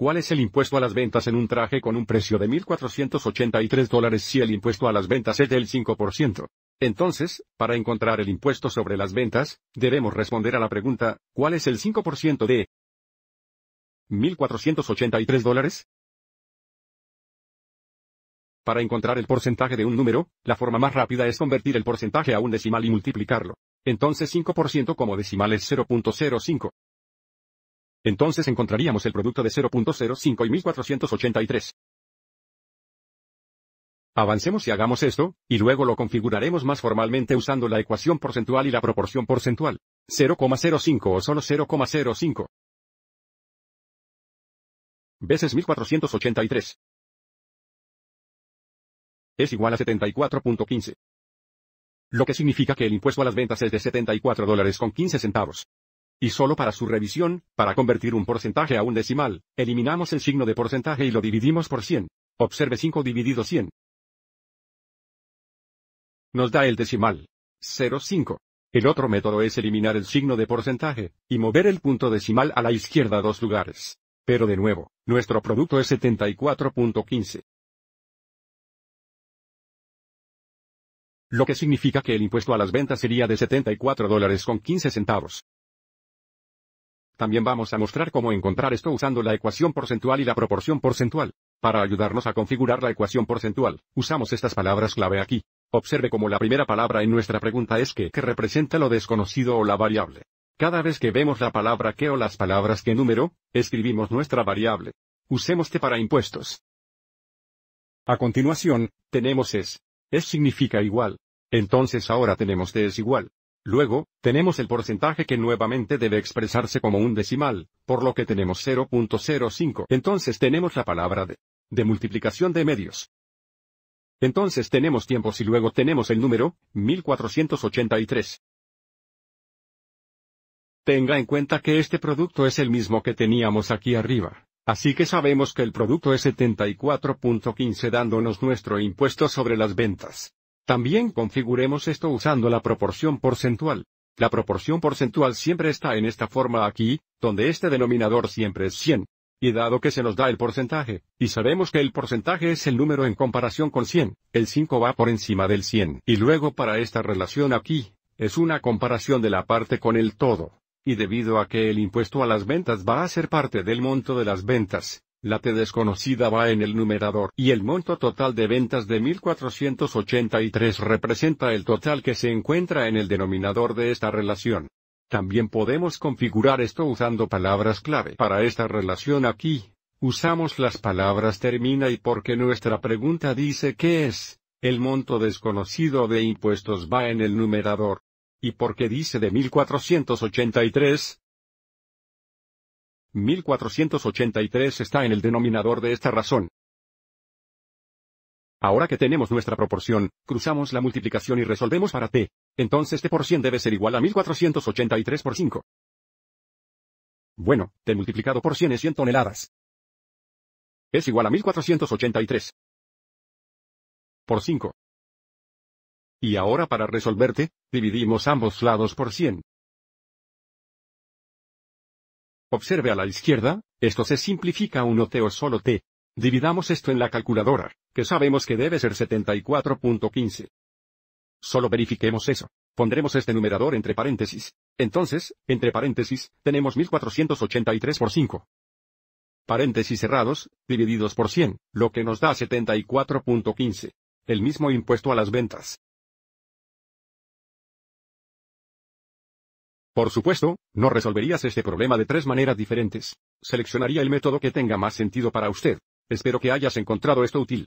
¿Cuál es el impuesto a las ventas en un traje con un precio de 1.483 dólares si el impuesto a las ventas es del 5%? Entonces, para encontrar el impuesto sobre las ventas, debemos responder a la pregunta, ¿cuál es el 5% de 1.483 dólares? Para encontrar el porcentaje de un número, la forma más rápida es convertir el porcentaje a un decimal y multiplicarlo. Entonces 5% como decimal es 0.05. Entonces encontraríamos el producto de 0.05 y 1483. Avancemos y hagamos esto, y luego lo configuraremos más formalmente usando la ecuación porcentual y la proporción porcentual. 0,05 o solo 0,05. Veces 1483. Es igual a 74.15. Lo que significa que el impuesto a las ventas es de 74 dólares con 15 centavos. Y solo para su revisión, para convertir un porcentaje a un decimal, eliminamos el signo de porcentaje y lo dividimos por 100. Observe 5 dividido 100. Nos da el decimal. 0,5. El otro método es eliminar el signo de porcentaje, y mover el punto decimal a la izquierda dos lugares. Pero de nuevo, nuestro producto es 74.15. Lo que significa que el impuesto a las ventas sería de 74 dólares con 15 centavos. También vamos a mostrar cómo encontrar esto usando la ecuación porcentual y la proporción porcentual. Para ayudarnos a configurar la ecuación porcentual, usamos estas palabras clave aquí. Observe cómo la primera palabra en nuestra pregunta es que, que representa lo desconocido o la variable. Cada vez que vemos la palabra que o las palabras que número, escribimos nuestra variable. Usemos t para impuestos. A continuación, tenemos es. Es significa igual. Entonces ahora tenemos t es igual. Luego, tenemos el porcentaje que nuevamente debe expresarse como un decimal, por lo que tenemos 0.05. Entonces tenemos la palabra de, multiplicación de medios. Entonces tenemos tiempos y luego tenemos el número, 1483. Tenga en cuenta que este producto es el mismo que teníamos aquí arriba. Así que sabemos que el producto es 74.15 dándonos nuestro impuesto sobre las ventas. También configuremos esto usando la proporción porcentual. La proporción porcentual siempre está en esta forma aquí, donde este denominador siempre es 100. Y dado que se nos da el porcentaje, y sabemos que el porcentaje es el número en comparación con 100, el 5 va por encima del 100. Y luego para esta relación aquí, es una comparación de la parte con el todo. Y debido a que el impuesto a las ventas va a ser parte del monto de las ventas, la T desconocida va en el numerador y el monto total de ventas de 1483 representa el total que se encuentra en el denominador de esta relación. También podemos configurar esto usando palabras clave para esta relación aquí. Usamos las palabras termina y porque nuestra pregunta dice qué es, el monto desconocido de impuestos va en el numerador. Y porque dice de 1483, 1483 está en el denominador de esta razón. Ahora que tenemos nuestra proporción, cruzamos la multiplicación y resolvemos para t. Entonces t por 100 debe ser igual a 1483 por 5. Bueno, t multiplicado por 100 es 100 toneladas. Es igual a 1483 por 5. Y ahora para resolverte, dividimos ambos lados por 100. Observe a la izquierda, esto se simplifica a 1 t o solo t. Dividamos esto en la calculadora, que sabemos que debe ser 74.15. Solo verifiquemos eso. Pondremos este numerador entre paréntesis. Entonces, entre paréntesis, tenemos 1483 por 5. Paréntesis cerrados, divididos por 100, lo que nos da 74.15. El mismo impuesto a las ventas. Por supuesto, no resolverías este problema de tres maneras diferentes. Seleccionaría el método que tenga más sentido para usted. Espero que hayas encontrado esto útil.